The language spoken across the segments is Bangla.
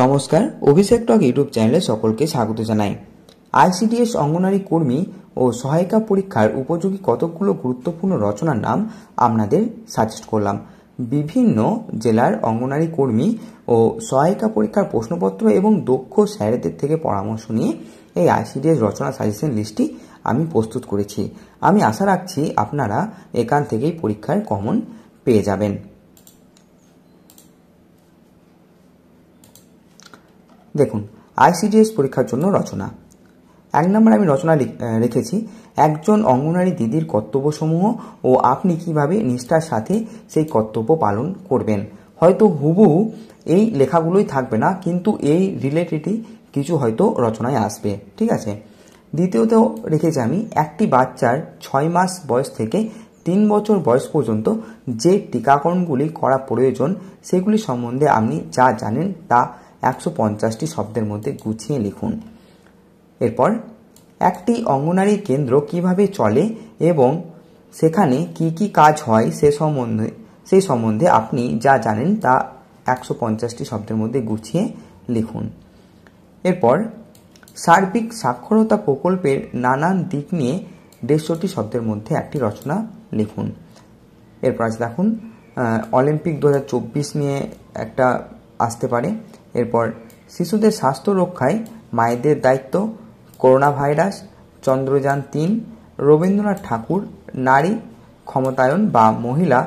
নমস্কার অভিষেক টক ইউটিউব চ্যানেলে সকলকে স্বাগত জানাই আইসিডিএস অঙ্গনারী কর্মী ও সহায়িকা পরীক্ষার উপযোগী কতকগুলো গুরুত্বপূর্ণ রচনার নাম আপনাদের সাজেস্ট করলাম বিভিন্ন জেলার অঙ্গনারী কর্মী ও সহায়িকা পরীক্ষার প্রশ্নপত্র এবং দক্ষ স্যারেদের থেকে পরামর্শ নিয়ে এই আইসিডিএস রচনা সাজেশন লিস্টটি আমি প্রস্তুত করেছি আমি আশা রাখছি আপনারা এখান থেকেই পরীক্ষার কমন পেয়ে যাবেন দেখুন আইসিডিএস পরীক্ষার জন্য রচনা এক নম্বর আমি রচনা রেখেছি একজন অঙ্গনারী দিদির কর্তব্যসমূহ ও আপনি কিভাবে নিষ্ঠার সাথে সেই কর্তব্য পালন করবেন হয়তো হুবু এই লেখাগুলোই থাকবে না কিন্তু এই রিলেটেডই কিছু হয়তো রচনায় আসবে ঠিক আছে দ্বিতীয়ত রেখেছি আমি একটি বাচ্চার ছয় মাস বয়স থেকে তিন বছর বয়স পর্যন্ত যে টিকাকরণগুলি করা প্রয়োজন সেগুলি সম্বন্ধে আপনি যা জানেন তা একশো পঞ্চাশটি শব্দের মধ্যে গুছিয়ে লিখুন এরপর একটি অঙ্গনারী কেন্দ্র কিভাবে চলে এবং সেখানে কি কি কাজ হয় সে সম্বন্ধে সেই সম্বন্ধে আপনি যা জানেন তা একশো পঞ্চাশটি শব্দের মধ্যে গুছিয়ে লিখুন এরপর সার্বিক সাক্ষরতা প্রকল্পের নানান দিক নিয়ে দেড়শোটি শব্দের মধ্যে একটি রচনা লিখুন এরপর আছে দেখুন অলিম্পিক দু নিয়ে একটা আসতে পারে এরপর শিশুদের স্বাস্থ্য রক্ষায় মায়েদের দায়িত্ব করোনা ভাইরাস চন্দ্রযান তিন রবীন্দ্রনাথ ঠাকুর নারী ক্ষমতায়ন বা মহিলা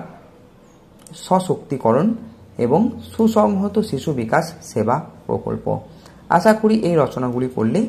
সশক্তিকরণ এবং সুসংহত শিশু বিকাশ সেবা প্রকল্প আশা করি এই রচনাগুলি করলে